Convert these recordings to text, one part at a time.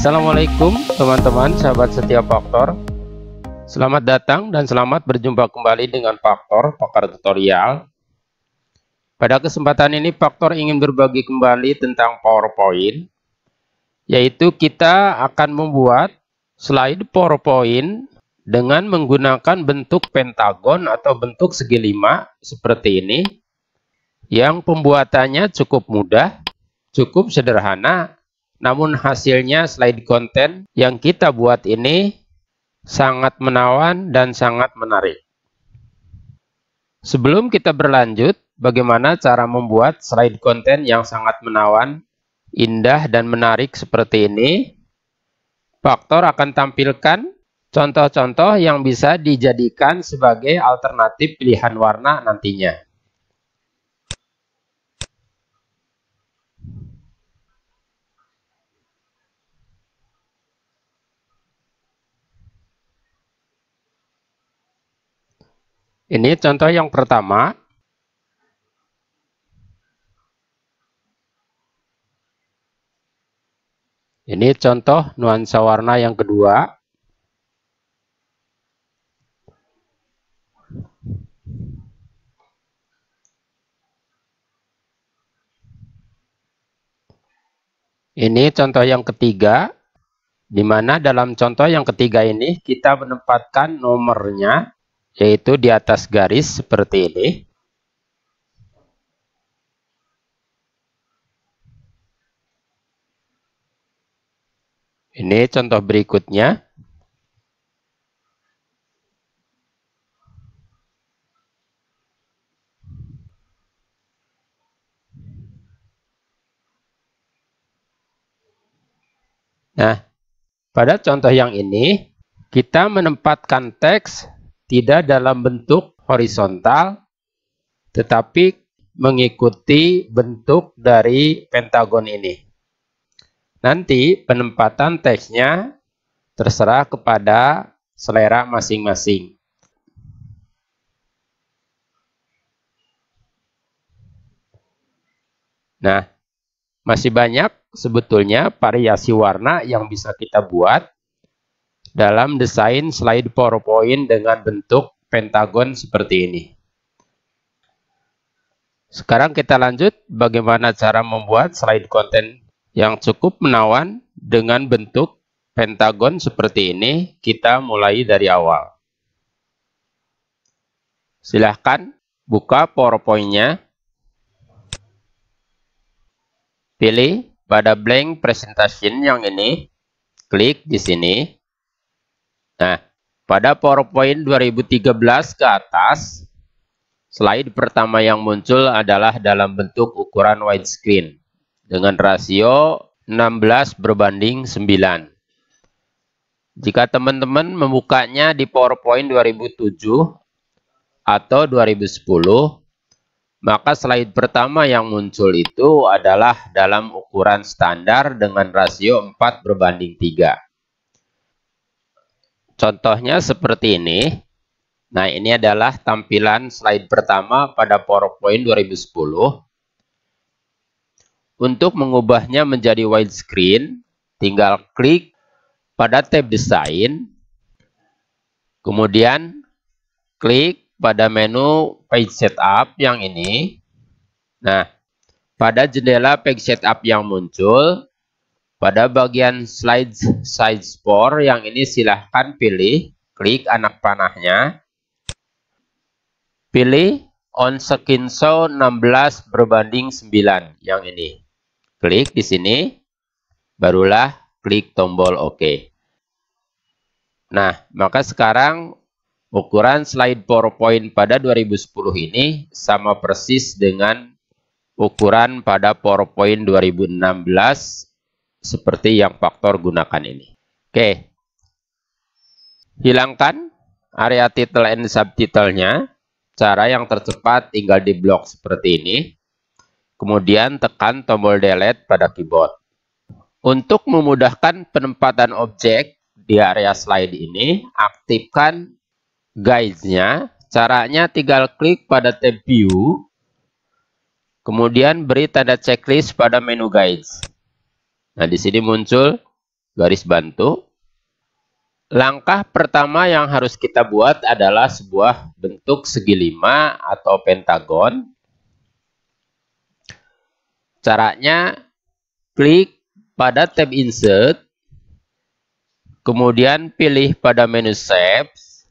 Assalamualaikum teman-teman sahabat setia faktor Selamat datang dan selamat berjumpa kembali dengan faktor pakar tutorial Pada kesempatan ini faktor ingin berbagi kembali tentang powerpoint Yaitu kita akan membuat slide powerpoint dengan menggunakan bentuk pentagon atau bentuk segi lima seperti ini yang pembuatannya cukup mudah, cukup sederhana namun hasilnya slide konten yang kita buat ini sangat menawan dan sangat menarik. Sebelum kita berlanjut, bagaimana cara membuat slide konten yang sangat menawan, indah, dan menarik seperti ini? Faktor akan tampilkan contoh-contoh yang bisa dijadikan sebagai alternatif pilihan warna nantinya. Ini contoh yang pertama. Ini contoh nuansa warna yang kedua. Ini contoh yang ketiga, di mana dalam contoh yang ketiga ini kita menempatkan nomornya yaitu di atas garis seperti ini. Ini contoh berikutnya. Nah, pada contoh yang ini, kita menempatkan teks tidak dalam bentuk horizontal, tetapi mengikuti bentuk dari pentagon ini. Nanti penempatan teksnya terserah kepada selera masing-masing. Nah, masih banyak sebetulnya variasi warna yang bisa kita buat dalam desain slide PowerPoint dengan bentuk pentagon seperti ini. Sekarang kita lanjut bagaimana cara membuat slide konten yang cukup menawan dengan bentuk pentagon seperti ini. Kita mulai dari awal. Silahkan buka PowerPoint-nya. Pilih pada blank presentation yang ini. Klik di sini. Nah, pada PowerPoint 2013 ke atas, slide pertama yang muncul adalah dalam bentuk ukuran widescreen dengan rasio 16 berbanding 9. Jika teman-teman membukanya di PowerPoint 2007 atau 2010, maka slide pertama yang muncul itu adalah dalam ukuran standar dengan rasio 4 berbanding 3. Contohnya seperti ini. Nah, ini adalah tampilan slide pertama pada PowerPoint 2010. Untuk mengubahnya menjadi widescreen, tinggal klik pada tab Design, kemudian klik pada menu page setup yang ini. Nah, pada jendela page setup yang muncul, pada bagian slide size 4 yang ini silahkan pilih, klik anak panahnya. Pilih on skin show 16 berbanding 9 yang ini. Klik di sini, barulah klik tombol OK. Nah, maka sekarang ukuran slide PowerPoint pada 2010 ini sama persis dengan ukuran pada PowerPoint 2016 seperti yang faktor gunakan ini. Oke. Hilangkan area title and subtitlenya. Cara yang tercepat tinggal di blok seperti ini. Kemudian tekan tombol delete pada keyboard. Untuk memudahkan penempatan objek di area slide ini, aktifkan guide-nya. Caranya tinggal klik pada tab view, kemudian beri tanda checklist pada menu guides. Nah, di sini muncul garis bantu. Langkah pertama yang harus kita buat adalah sebuah bentuk segi lima atau pentagon. Caranya, klik pada tab Insert, kemudian pilih pada menu Shapes.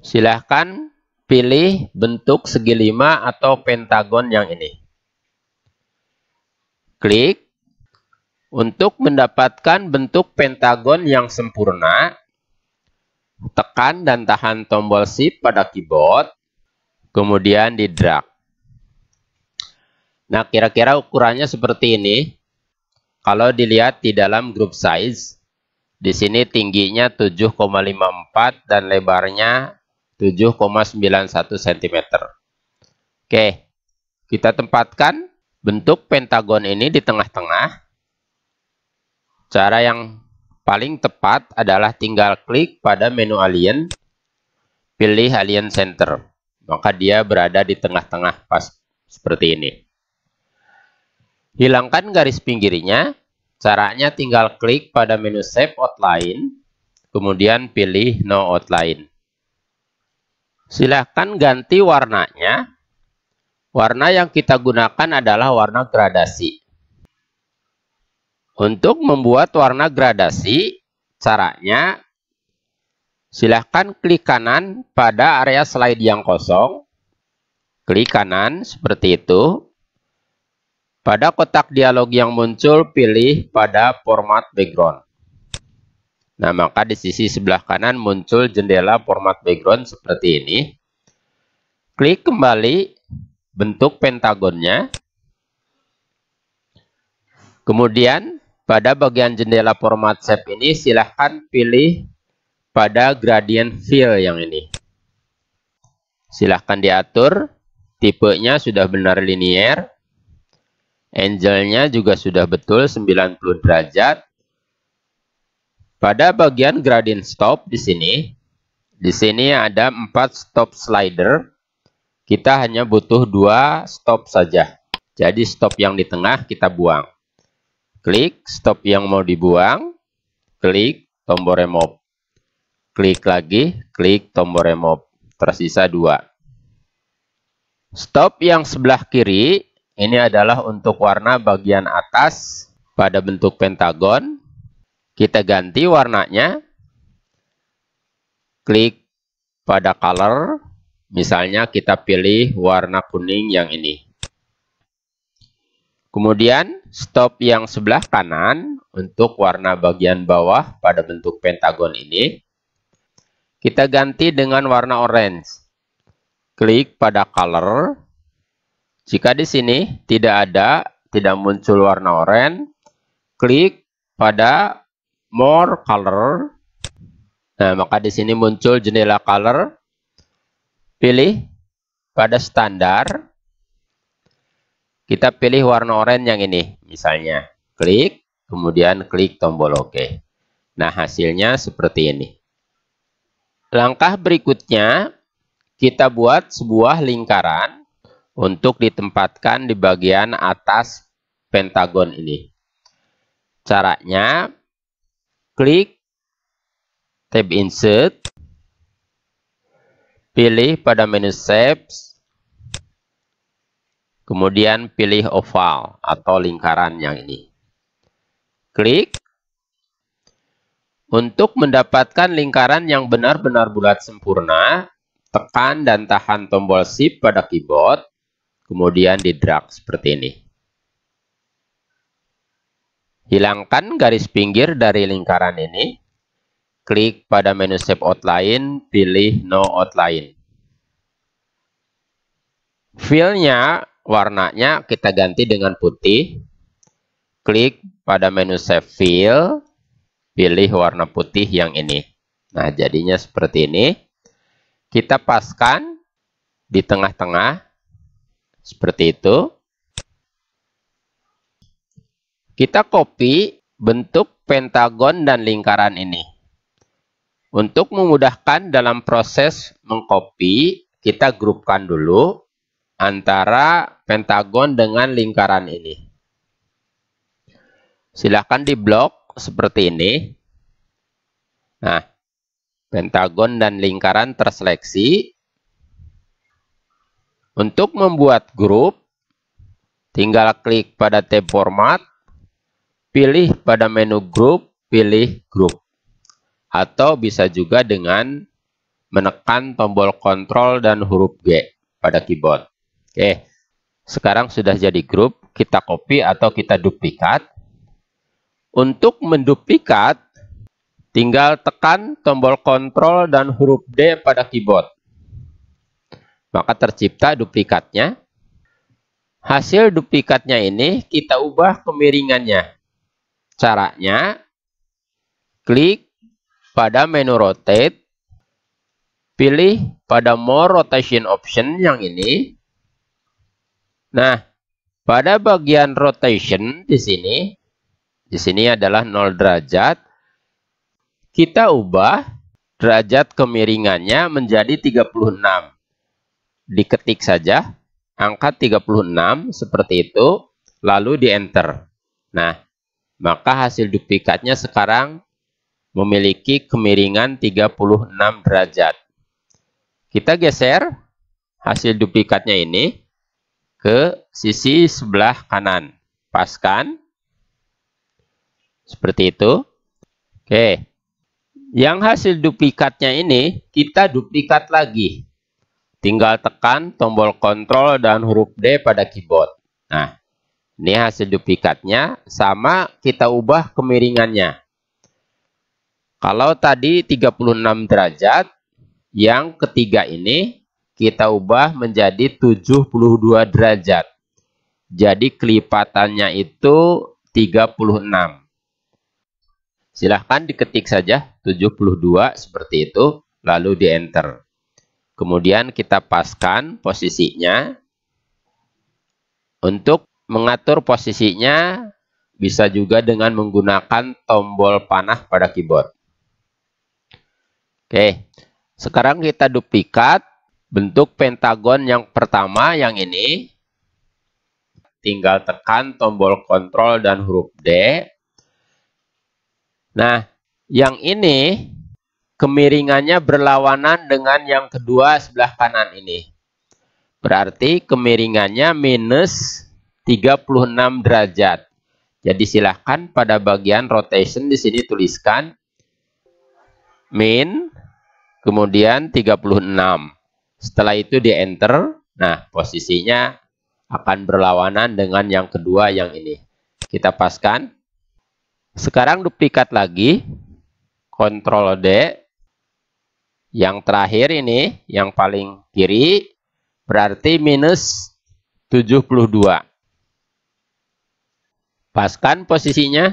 Silahkan pilih bentuk segi lima atau pentagon yang ini. Klik. Untuk mendapatkan bentuk pentagon yang sempurna, tekan dan tahan tombol shift pada keyboard, kemudian di drag. Nah, kira-kira ukurannya seperti ini. Kalau dilihat di dalam group size, di sini tingginya 7,54 dan lebarnya 7,91 cm. Oke, kita tempatkan bentuk pentagon ini di tengah-tengah. Cara yang paling tepat adalah tinggal klik pada menu alien, pilih alien center. Maka dia berada di tengah-tengah pas seperti ini. Hilangkan garis pinggirnya. Caranya tinggal klik pada menu save outline, kemudian pilih no outline. Silahkan ganti warnanya. Warna yang kita gunakan adalah warna gradasi. Untuk membuat warna gradasi, caranya silahkan klik kanan pada area slide yang kosong. Klik kanan seperti itu. Pada kotak dialog yang muncul, pilih pada format background. Nah, maka di sisi sebelah kanan muncul jendela format background seperti ini. Klik kembali bentuk pentagonnya. Kemudian pada bagian jendela format shape ini, silahkan pilih pada gradient fill yang ini. Silahkan diatur, tipenya sudah benar linier, angle-nya juga sudah betul 90 derajat. Pada bagian gradient stop di sini, di sini ada 4 stop slider. Kita hanya butuh dua stop saja. Jadi stop yang di tengah kita buang. Klik stop yang mau dibuang, klik tombol remove. Klik lagi, klik tombol remove. Tersisa dua. Stop yang sebelah kiri, ini adalah untuk warna bagian atas pada bentuk pentagon. Kita ganti warnanya. Klik pada color. Misalnya kita pilih warna kuning yang ini. Kemudian stop yang sebelah kanan untuk warna bagian bawah pada bentuk pentagon ini. Kita ganti dengan warna orange. Klik pada color. Jika di sini tidak ada, tidak muncul warna orange, klik pada more color. Nah, maka di sini muncul jendela color. Pilih pada standar kita pilih warna oranye yang ini, misalnya. Klik, kemudian klik tombol OK. Nah, hasilnya seperti ini. Langkah berikutnya, kita buat sebuah lingkaran untuk ditempatkan di bagian atas pentagon ini. Caranya, klik tab insert, pilih pada menu shapes, Kemudian pilih oval atau lingkaran yang ini. Klik. Untuk mendapatkan lingkaran yang benar-benar bulat sempurna, tekan dan tahan tombol shift pada keyboard, kemudian di drag seperti ini. Hilangkan garis pinggir dari lingkaran ini. Klik pada menu shape outline, pilih no outline. Fill-nya warnanya kita ganti dengan putih. Klik pada menu save fill, pilih warna putih yang ini. Nah, jadinya seperti ini. Kita paskan di tengah-tengah seperti itu. Kita copy bentuk pentagon dan lingkaran ini. Untuk memudahkan dalam proses mengcopy, kita grupkan dulu antara pentagon dengan lingkaran ini. Silahkan diblok seperti ini. Nah, pentagon dan lingkaran terseleksi. Untuk membuat grup, tinggal klik pada tab format, pilih pada menu grup, pilih grup. Atau bisa juga dengan menekan tombol kontrol dan huruf G pada keyboard. Oke, sekarang sudah jadi grup, kita copy atau kita duplikat. Untuk menduplikat, tinggal tekan tombol kontrol dan huruf D pada keyboard. Maka tercipta duplikatnya. Hasil duplikatnya ini kita ubah kemiringannya. Caranya, klik pada menu rotate, pilih pada more rotation option yang ini, Nah, pada bagian rotation di sini, di sini adalah 0 derajat. Kita ubah derajat kemiringannya menjadi 36. Diketik saja angka 36 seperti itu, lalu di enter. Nah, maka hasil duplikatnya sekarang memiliki kemiringan 36 derajat. Kita geser hasil duplikatnya ini ke sisi sebelah kanan. paskan Seperti itu. Oke. Yang hasil duplikatnya ini kita duplikat lagi. Tinggal tekan tombol kontrol dan huruf D pada keyboard. Nah, ini hasil duplikatnya sama kita ubah kemiringannya. Kalau tadi 36 derajat, yang ketiga ini kita ubah menjadi 72 derajat. Jadi kelipatannya itu 36. Silahkan diketik saja 72 seperti itu, lalu di enter. Kemudian kita paskan posisinya. Untuk mengatur posisinya, bisa juga dengan menggunakan tombol panah pada keyboard. Oke, sekarang kita duplikat bentuk pentagon yang pertama yang ini tinggal tekan tombol kontrol dan huruf D nah yang ini kemiringannya berlawanan dengan yang kedua sebelah kanan ini berarti kemiringannya minus 36 derajat jadi silahkan pada bagian rotation di sini tuliskan min kemudian 36 setelah itu di enter. Nah, posisinya akan berlawanan dengan yang kedua yang ini. Kita paskan. Sekarang duplikat lagi. Ctrl D. Yang terakhir ini, yang paling kiri, berarti minus 72. Paskan posisinya.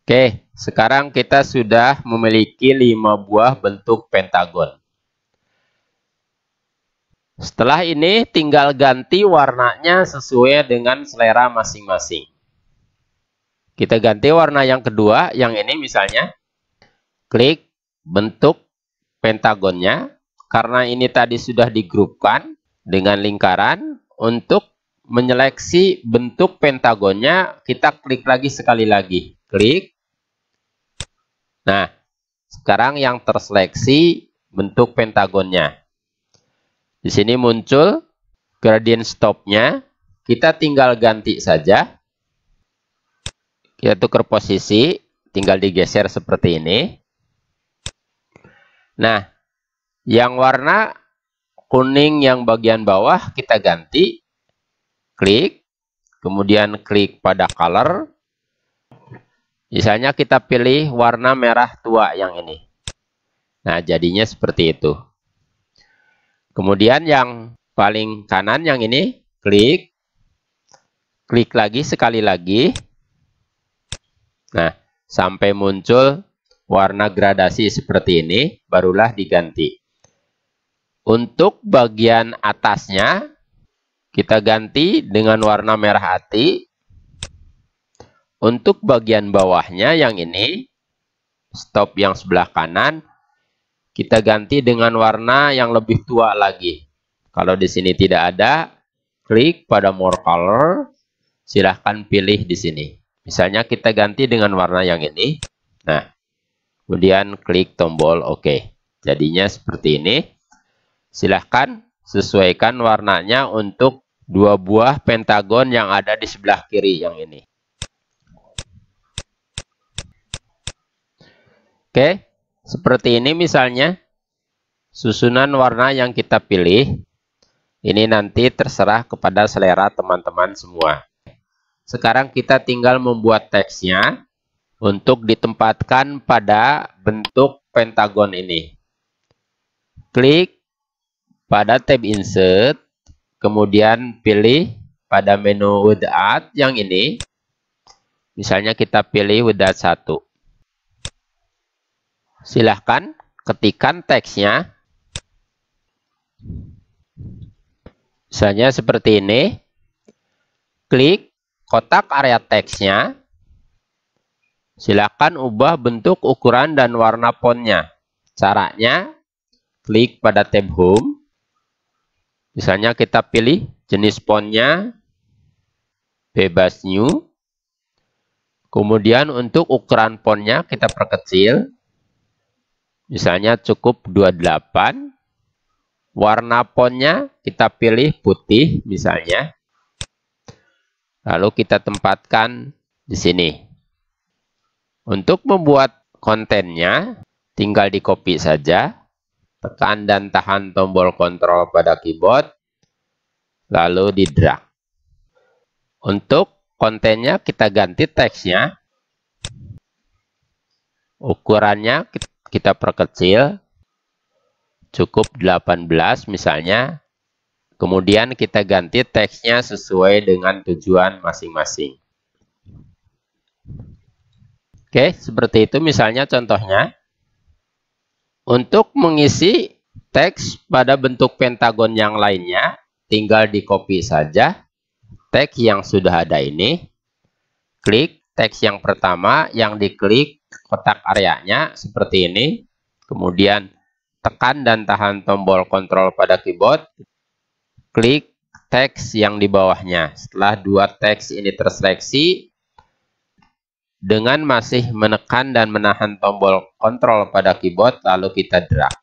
Oke, sekarang kita sudah memiliki lima buah bentuk pentagon. Setelah ini tinggal ganti warnanya sesuai dengan selera masing-masing. Kita ganti warna yang kedua, yang ini misalnya. Klik bentuk pentagonnya. Karena ini tadi sudah digrupkan dengan lingkaran. Untuk menyeleksi bentuk pentagonnya, kita klik lagi sekali lagi. Klik. Nah, sekarang yang terseleksi bentuk pentagonnya. Di sini muncul gradient stopnya. Kita tinggal ganti saja. Kita tuker posisi, tinggal digeser seperti ini. Nah, yang warna kuning yang bagian bawah kita ganti. Klik, kemudian klik pada color. Misalnya kita pilih warna merah tua yang ini. Nah, jadinya seperti itu. Kemudian yang paling kanan yang ini, klik. Klik lagi sekali lagi. Nah, sampai muncul warna gradasi seperti ini, barulah diganti. Untuk bagian atasnya, kita ganti dengan warna merah hati. Untuk bagian bawahnya yang ini, stop yang sebelah kanan, kita ganti dengan warna yang lebih tua lagi. Kalau di sini tidak ada, klik pada more color, silahkan pilih di sini. Misalnya kita ganti dengan warna yang ini. Nah, kemudian klik tombol OK. Jadinya seperti ini. Silahkan sesuaikan warnanya untuk dua buah pentagon yang ada di sebelah kiri yang ini. Oke. Okay. Seperti ini misalnya, susunan warna yang kita pilih, ini nanti terserah kepada selera teman-teman semua. Sekarang kita tinggal membuat teksnya untuk ditempatkan pada bentuk pentagon ini. Klik pada tab insert, kemudian pilih pada menu without yang ini. Misalnya kita pilih without 1. Silahkan ketikkan teksnya. Misalnya seperti ini. Klik kotak area teksnya. Silahkan ubah bentuk, ukuran, dan warna fontnya. Caranya, klik pada tab Home. Misalnya kita pilih jenis fontnya, bebas new. Kemudian untuk ukuran fontnya kita perkecil. Misalnya cukup 28. Warna fontnya kita pilih putih misalnya. Lalu kita tempatkan di sini. Untuk membuat kontennya, tinggal di copy saja. Tekan dan tahan tombol kontrol pada keyboard. Lalu di drag. Untuk kontennya kita ganti teksnya. Ukurannya kita kita perkecil cukup 18 misalnya kemudian kita ganti teksnya sesuai dengan tujuan masing-masing oke seperti itu misalnya contohnya untuk mengisi teks pada bentuk pentagon yang lainnya tinggal di copy saja teks yang sudah ada ini klik teks yang pertama yang diklik kotak areanya seperti ini. Kemudian tekan dan tahan tombol kontrol pada keyboard. Klik teks yang di bawahnya. Setelah dua teks ini terseleksi, dengan masih menekan dan menahan tombol kontrol pada keyboard, lalu kita drag.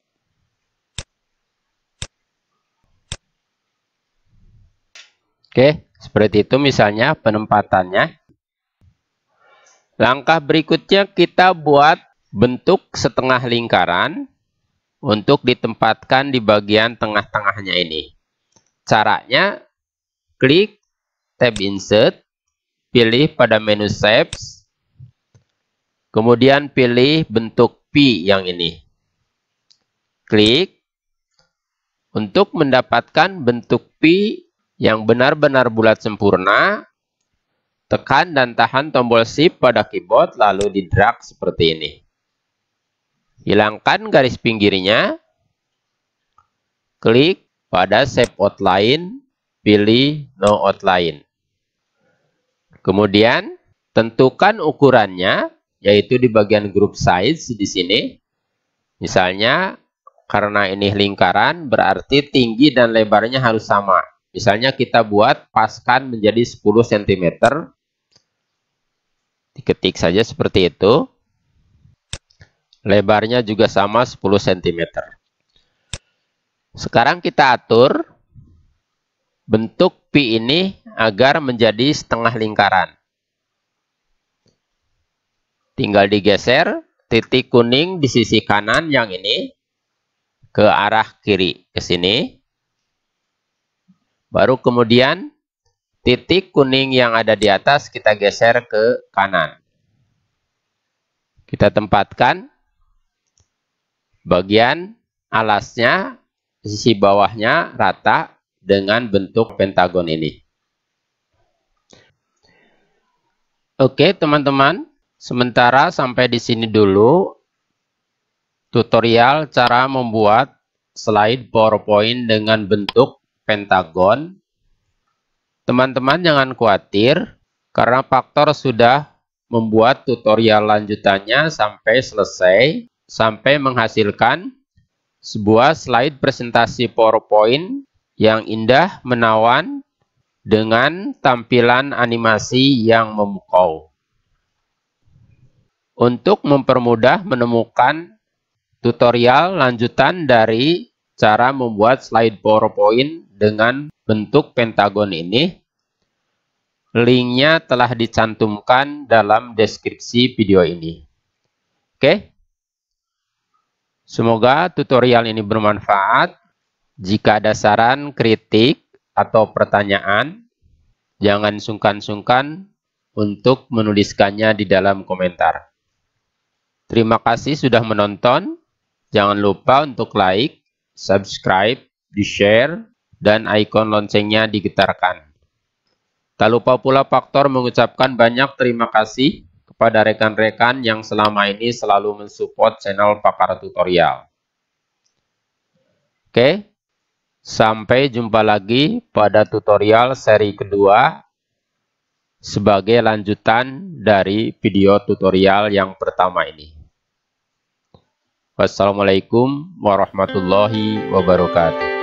Oke, seperti itu misalnya penempatannya. Langkah berikutnya kita buat bentuk setengah lingkaran untuk ditempatkan di bagian tengah-tengahnya ini. Caranya, klik tab insert, pilih pada menu shapes, kemudian pilih bentuk P yang ini. Klik. Untuk mendapatkan bentuk P yang benar-benar bulat sempurna, Tekan dan tahan tombol shift pada keyboard lalu di drag seperti ini. Hilangkan garis pinggirnya. Klik pada shape outline, pilih no outline. Kemudian tentukan ukurannya yaitu di bagian group size di sini. Misalnya karena ini lingkaran berarti tinggi dan lebarnya harus sama. Misalnya kita buat paskan menjadi 10 cm Diketik saja seperti itu. Lebarnya juga sama 10 cm. Sekarang kita atur bentuk pi ini agar menjadi setengah lingkaran. Tinggal digeser titik kuning di sisi kanan yang ini ke arah kiri ke sini. Baru kemudian Titik kuning yang ada di atas kita geser ke kanan. Kita tempatkan bagian alasnya, sisi bawahnya rata dengan bentuk pentagon ini. Oke teman-teman, sementara sampai di sini dulu tutorial cara membuat slide PowerPoint dengan bentuk pentagon Teman-teman jangan khawatir, karena faktor sudah membuat tutorial lanjutannya sampai selesai, sampai menghasilkan sebuah slide presentasi PowerPoint yang indah, menawan, dengan tampilan animasi yang memukau. Untuk mempermudah menemukan tutorial lanjutan dari cara membuat slide PowerPoint dengan bentuk pentagon ini, linknya telah dicantumkan dalam deskripsi video ini. Oke, semoga tutorial ini bermanfaat. Jika ada saran, kritik, atau pertanyaan, jangan sungkan-sungkan untuk menuliskannya di dalam komentar. Terima kasih sudah menonton. Jangan lupa untuk like, subscribe, di-share, dan ikon loncengnya digetarkan. Tak lupa pula faktor mengucapkan banyak terima kasih kepada rekan-rekan yang selama ini selalu mensupport channel Pakar Tutorial. Oke, sampai jumpa lagi pada tutorial seri kedua sebagai lanjutan dari video tutorial yang pertama ini. Wassalamualaikum warahmatullahi wabarakatuh.